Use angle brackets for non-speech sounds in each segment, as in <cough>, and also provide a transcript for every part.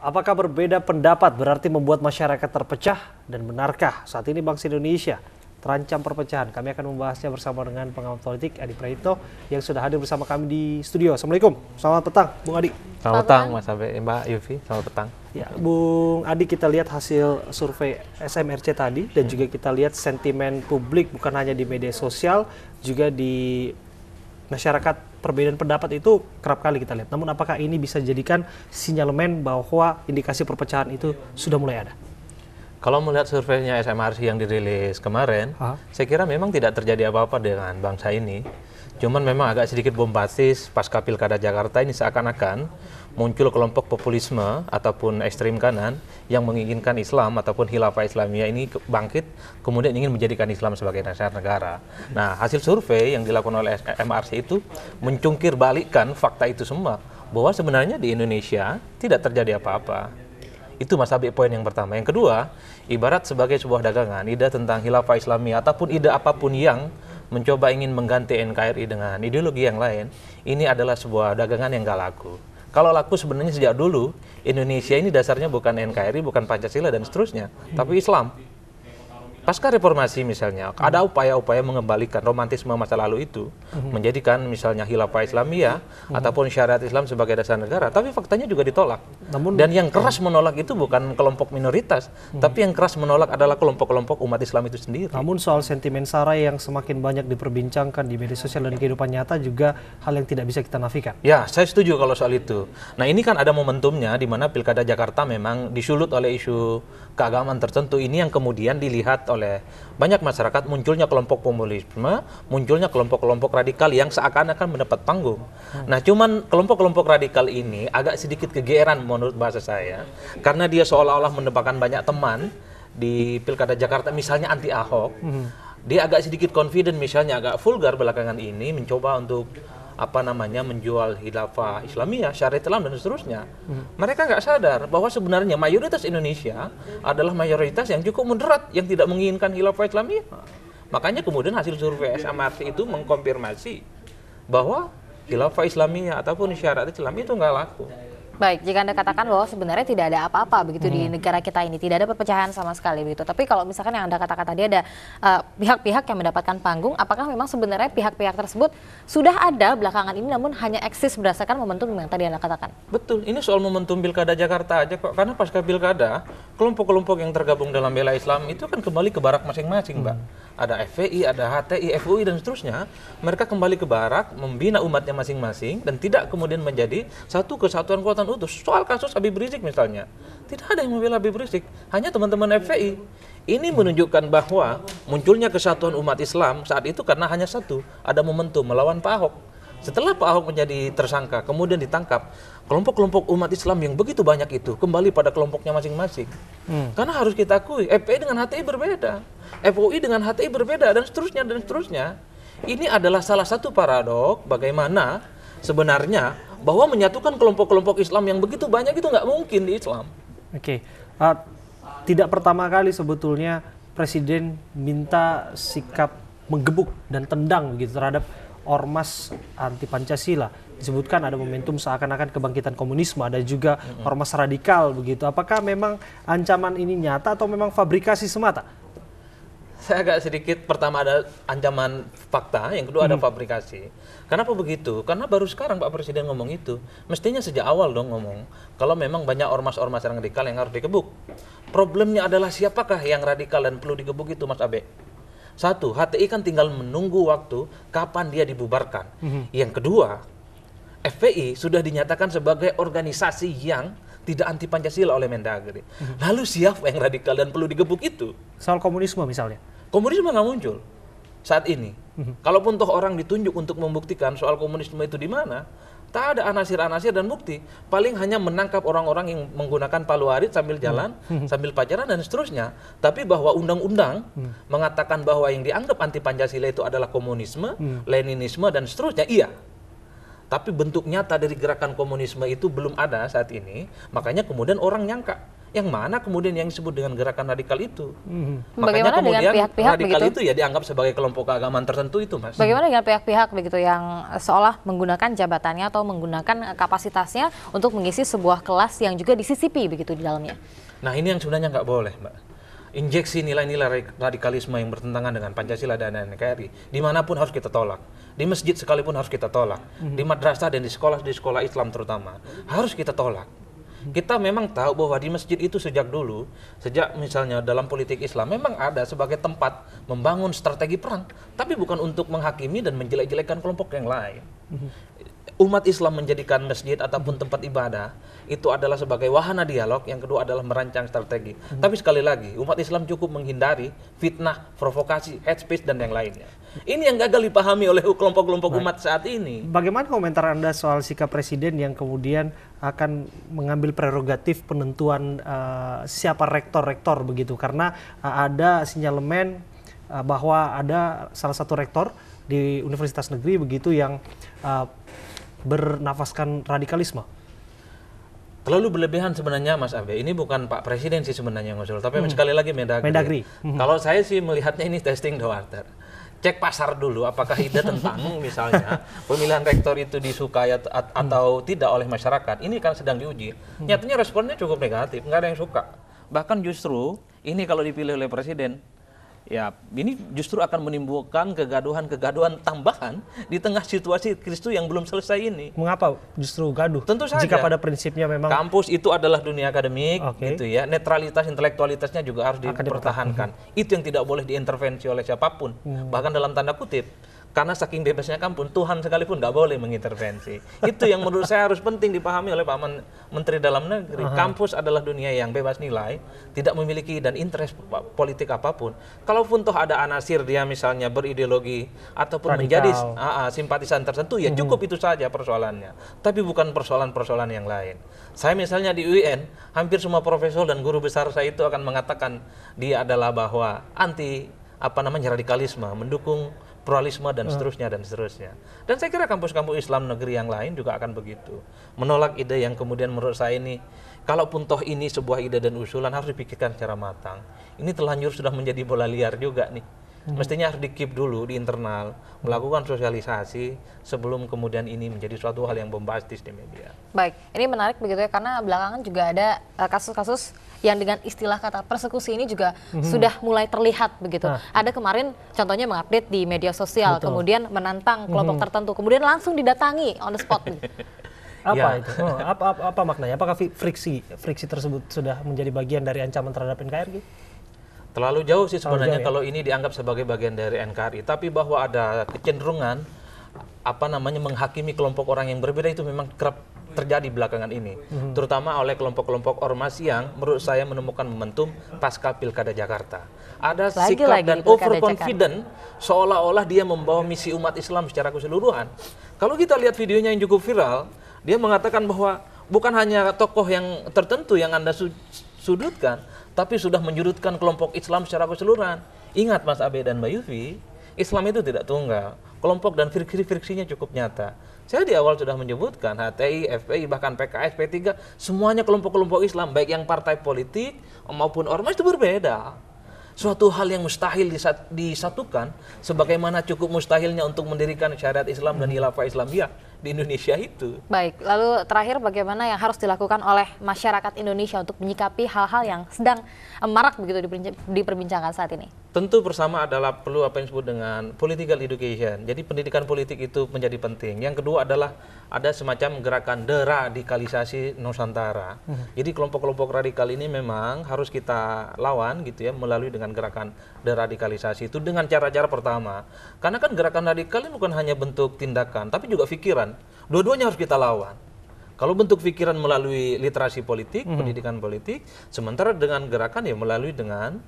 Apakah berbeda pendapat berarti membuat masyarakat terpecah dan benarkah saat ini bangsa Indonesia terancam perpecahan? Kami akan membahasnya bersama dengan pengamat politik Adi Prayitno yang sudah hadir bersama kami di studio. Assalamualaikum, selamat petang, Bung Adi. Selamat petang, Mas Abe, Mbak Yufi, selamat petang. Ya, Bung Adi kita lihat hasil survei SMRC tadi dan juga kita lihat sentimen publik bukan hanya di media sosial, juga di masyarakat perbedaan pendapat itu kerap kali kita lihat. Namun apakah ini bisa dijadikan sinyalemen bahwa indikasi perpecahan itu sudah mulai ada? Kalau melihat surveinya SMRC yang dirilis kemarin, Aha. saya kira memang tidak terjadi apa-apa dengan bangsa ini. Cuman memang agak sedikit bombastis pasca pilkada Jakarta ini seakan-akan muncul kelompok populisme ataupun ekstrem kanan yang menginginkan Islam ataupun hilafah Islamia ini bangkit kemudian ingin menjadikan Islam sebagai dasar negara. Nah, hasil survei yang dilakukan oleh MRC itu mencungkir balikkan fakta itu semua bahwa sebenarnya di Indonesia tidak terjadi apa-apa. Itu Mas Abi poin yang pertama. Yang kedua, ibarat sebagai sebuah dagangan, ide tentang hilafah Islamia ataupun ide apapun yang mencoba ingin mengganti NKRI dengan ideologi yang lain, ini adalah sebuah dagangan yang gak laku. Kalau laku sebenarnya sejak dulu Indonesia ini dasarnya bukan NKRI, bukan Pancasila dan seterusnya, tapi Islam. Pasca reformasi misalnya, hmm. ada upaya-upaya mengembalikan romantisme masa lalu itu, hmm. menjadikan misalnya khilafah Islamiyah hmm. ataupun syariat Islam sebagai dasar negara, tapi faktanya juga ditolak. Namun, Dan yang keras hmm. menolak itu bukan kelompok minoritas, hmm. tapi yang keras menolak adalah kelompok-kelompok umat Islam itu sendiri. Namun soal sentimen sara yang semakin banyak diperbincangkan di media sosial dan kehidupan nyata juga hal yang tidak bisa kita nafikan. Ya, saya setuju kalau soal itu. Nah, ini kan ada momentumnya di mana Pilkada Jakarta memang disulut oleh isu keagamaan tertentu ini yang kemudian dilihat oleh banyak masyarakat munculnya kelompok populisme, munculnya kelompok-kelompok radikal yang seakan-akan mendapat panggung. Nah, cuman kelompok-kelompok radikal ini agak sedikit kegeeran menurut bahasa saya karena dia seolah-olah mendapatkan banyak teman di Pilkada Jakarta misalnya anti Ahok. Hmm. Dia agak sedikit confident misalnya agak vulgar belakangan ini mencoba untuk apa namanya menjual hilafah Islamiyah, syariat Islam dan seterusnya. Hmm. Mereka nggak sadar bahwa sebenarnya mayoritas Indonesia adalah mayoritas yang cukup moderat yang tidak menginginkan hilafah Islamiyah. Makanya kemudian hasil survei SMRT itu mengkonfirmasi bahwa hilafah Islamiyah ataupun syariat Islam itu nggak laku. Baik, jika Anda katakan bahwa sebenarnya tidak ada apa-apa begitu hmm. di negara kita ini, tidak ada perpecahan sama sekali begitu. Tapi kalau misalkan yang Anda katakan tadi ada eh, pihak-pihak uh, yang mendapatkan panggung, apakah memang sebenarnya pihak-pihak tersebut sudah ada belakangan ini namun hanya eksis berdasarkan momentum yang tadi Anda katakan? Betul, ini soal momentum Pilkada Jakarta aja kok Karena pasca Pilkada, kelompok-kelompok yang tergabung dalam bela Islam itu kan kembali ke barak masing-masing, Mbak. Hmm. Ada FPI, ada HTI, FUI dan seterusnya. Mereka kembali ke barak, membina umatnya masing-masing dan tidak kemudian menjadi satu kesatuan kekuatan menuduh soal kasus Habib Rizik misalnya. Tidak ada yang membela Habib Rizik, hanya teman-teman FPI. Ini menunjukkan bahwa munculnya kesatuan umat Islam saat itu karena hanya satu, ada momentum melawan Pak Ahok. Setelah Pak Ahok menjadi tersangka, kemudian ditangkap, kelompok-kelompok umat Islam yang begitu banyak itu kembali pada kelompoknya masing-masing. Hmm. Karena harus kita akui, FPI dengan HTI berbeda, FOI dengan HTI berbeda, dan seterusnya, dan seterusnya. Ini adalah salah satu paradok bagaimana sebenarnya bahwa menyatukan kelompok-kelompok Islam yang begitu banyak itu nggak mungkin di Islam. Oke, okay. uh, tidak pertama kali sebetulnya Presiden minta sikap menggebuk dan tendang begitu terhadap ormas anti Pancasila. Disebutkan ada momentum seakan-akan kebangkitan komunisme, ada juga ormas radikal begitu. Apakah memang ancaman ini nyata atau memang fabrikasi semata? saya agak sedikit pertama ada ancaman fakta, yang kedua ada hmm. fabrikasi. Kenapa begitu? Karena baru sekarang Pak Presiden ngomong itu. Mestinya sejak awal dong ngomong. Kalau memang banyak ormas-ormas yang radikal yang harus dikebuk. Problemnya adalah siapakah yang radikal dan perlu dikebuk itu Mas Abe? Satu, HTI kan tinggal menunggu waktu kapan dia dibubarkan. Hmm. Yang kedua, FPI sudah dinyatakan sebagai organisasi yang tidak anti Pancasila oleh Mendagri. Hmm. Lalu siapa yang radikal dan perlu digebuk itu? Soal komunisme misalnya komunisme nggak muncul saat ini. Mhm. Kalaupun toh orang ditunjuk untuk membuktikan soal komunisme itu di mana, tak ada anasir-anasir dan bukti. Paling hanya menangkap orang-orang yang menggunakan palu arit sambil mhm. jalan, mhm. sambil pacaran dan seterusnya. Tapi bahwa undang-undang mengatakan bahwa yang dianggap anti Pancasila itu adalah komunisme, Leninisme dan seterusnya, iya. Tapi bentuk nyata dari gerakan komunisme itu belum ada saat ini, makanya kemudian orang nyangka yang mana kemudian yang disebut dengan gerakan radikal itu. Hmm. Makanya Bagaimana kemudian pihak-pihak radikal begitu? itu ya dianggap sebagai kelompok keagamaan tertentu itu, Mas. Bagaimana dengan pihak-pihak begitu yang seolah menggunakan jabatannya atau menggunakan kapasitasnya untuk mengisi sebuah kelas yang juga disisipi begitu di dalamnya? Nah, ini yang sebenarnya nggak boleh, Mbak. Injeksi nilai-nilai radikalisme yang bertentangan dengan Pancasila dan NKRI dimanapun harus kita tolak di masjid sekalipun harus kita tolak hmm. di madrasah dan di sekolah di sekolah Islam terutama harus kita tolak kita memang tahu bahwa di masjid itu sejak dulu, sejak misalnya dalam politik Islam memang ada sebagai tempat membangun strategi perang, tapi bukan untuk menghakimi dan menjelek-jelekan kelompok yang lain umat Islam menjadikan masjid ataupun tempat ibadah itu adalah sebagai wahana dialog, yang kedua adalah merancang strategi. Hmm. Tapi sekali lagi, umat Islam cukup menghindari fitnah, provokasi, hate speech dan yang lainnya. Ini yang gagal dipahami oleh kelompok-kelompok umat saat ini. Bagaimana komentar Anda soal sikap presiden yang kemudian akan mengambil prerogatif penentuan uh, siapa rektor-rektor begitu karena uh, ada sinyalemen uh, bahwa ada salah satu rektor di universitas negeri begitu yang uh, bernafaskan radikalisme? Terlalu berlebihan sebenarnya Mas Abe. Ini bukan Pak Presiden sih sebenarnya yang tapi hmm. sekali lagi Mendagri. Mendagri. Hmm. Hmm. Kalau saya sih melihatnya ini testing the water cek pasar dulu apakah ide tentang <laughs> misalnya pemilihan rektor itu disukai at hmm. atau tidak oleh masyarakat ini kan sedang diuji hmm. nyatanya responnya cukup negatif nggak ada yang suka bahkan justru ini kalau dipilih oleh presiden ya ini justru akan menimbulkan kegaduhan-kegaduhan tambahan di tengah situasi Kristus yang belum selesai ini. Mengapa justru gaduh? Tentu saja. Jika pada prinsipnya memang kampus itu adalah dunia akademik okay. gitu ya. Netralitas intelektualitasnya juga harus dipertahankan. Itu yang tidak boleh diintervensi oleh siapapun, hmm. bahkan dalam tanda kutip karena saking bebasnya kampun Tuhan sekalipun nggak boleh mengintervensi itu yang menurut saya harus penting dipahami oleh Pak Menteri Dalam Negeri uh-huh. kampus adalah dunia yang bebas nilai tidak memiliki dan interest politik apapun kalaupun toh ada anasir dia misalnya berideologi ataupun Radikal. menjadi uh, simpatisan tertentu ya mhm. cukup hmm. itu saja persoalannya tapi bukan persoalan-persoalan yang lain saya misalnya di UIN hampir semua profesor dan guru besar saya itu akan mengatakan dia adalah bahwa anti apa namanya radikalisme mendukung pluralisme dan hmm. seterusnya dan seterusnya. Dan saya kira kampus-kampus Islam negeri yang lain juga akan begitu. Menolak ide yang kemudian menurut saya ini kalaupun toh ini sebuah ide dan usulan harus dipikirkan secara matang. Ini telanjur sudah menjadi bola liar juga nih Hmm. mestinya harus dikip dulu di internal melakukan sosialisasi sebelum kemudian ini menjadi suatu hal yang bombastis di media. Baik, ini menarik begitu ya karena belakangan juga ada eh, kasus-kasus uh, yang dengan istilah kata persekusi ini juga hmm sudah mulai terlihat begitu. Nah. Ada kemarin contohnya mengupdate di media sosial, Betul. kemudian menantang hmm. kelompok hmm tertentu, kemudian langsung didatangi on the spot. <laughs> apa ya. itu? Oh, apa, apa apa maknanya? Apakah friksi friksi tersebut sudah menjadi bagian dari ancaman terhadap NKRI? Terlalu jauh sih sebenarnya jauh, ya? kalau ini dianggap sebagai bagian dari NKRI, tapi bahwa ada kecenderungan apa namanya menghakimi kelompok orang yang berbeda itu memang kerap terjadi belakangan ini, mm-hmm. terutama oleh kelompok-kelompok ormas yang menurut saya menemukan momentum pasca pilkada Jakarta. Ada lagi, sikap lagi dan overconfident seolah-olah dia membawa misi umat Islam secara keseluruhan. Kalau kita lihat videonya yang cukup viral, dia mengatakan bahwa bukan hanya tokoh yang tertentu yang anda su- sudutkan, tapi sudah menyudutkan kelompok Islam secara keseluruhan. Ingat Mas Abe dan Mbak Yufi, Islam itu tidak tunggal. Kelompok dan friksi-friksinya cukup nyata. Saya di awal sudah menyebutkan HTI, FPI, bahkan PKS, P3, semuanya kelompok-kelompok Islam, baik yang partai politik maupun ormas itu berbeda suatu hal yang mustahil disatukan sebagaimana cukup mustahilnya untuk mendirikan syariat Islam dan khilafah Islamiyah di Indonesia itu. Baik, lalu terakhir bagaimana yang harus dilakukan oleh masyarakat Indonesia untuk menyikapi hal-hal yang sedang eh, marak begitu diperbincangkan saat ini? Tentu bersama adalah perlu apa yang disebut dengan political education. Jadi pendidikan politik itu menjadi penting. Yang kedua adalah ada semacam gerakan deradikalisasi Nusantara. Hmm. Jadi kelompok-kelompok radikal ini memang harus kita lawan gitu ya melalui dengan gerakan deradikalisasi itu dengan cara-cara pertama. Karena kan gerakan radikal ini bukan hanya bentuk tindakan tapi juga pikiran. Dua-duanya harus kita lawan. Kalau bentuk pikiran melalui literasi politik, hmm. pendidikan politik, sementara dengan gerakan ya melalui dengan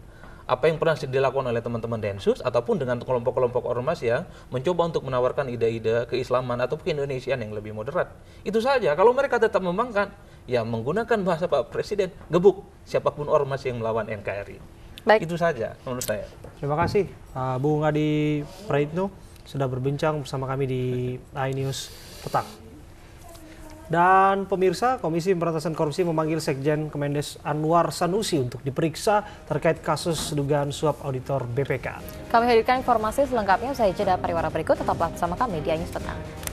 apa yang pernah dilakukan oleh teman-teman Densus ataupun dengan kelompok-kelompok ormas yang mencoba untuk menawarkan ide-ide keislaman atau keindonesiaan yang lebih moderat. Itu saja. Kalau mereka tetap membangkang, ya menggunakan bahasa Pak Presiden, gebuk siapapun ormas yang melawan NKRI. Baik. Itu saja menurut saya. Terima kasih uh, Bung Adi Praitno sudah berbincang bersama kami di iNews Petang. Dan pemirsa, Komisi Pemberantasan Korupsi memanggil Sekjen Kemendes Anwar Sanusi untuk diperiksa terkait kasus dugaan suap auditor BPK. Kami hadirkan informasi selengkapnya usai jeda pariwara berikut. Tetaplah bersama kami di Anyus Tenang.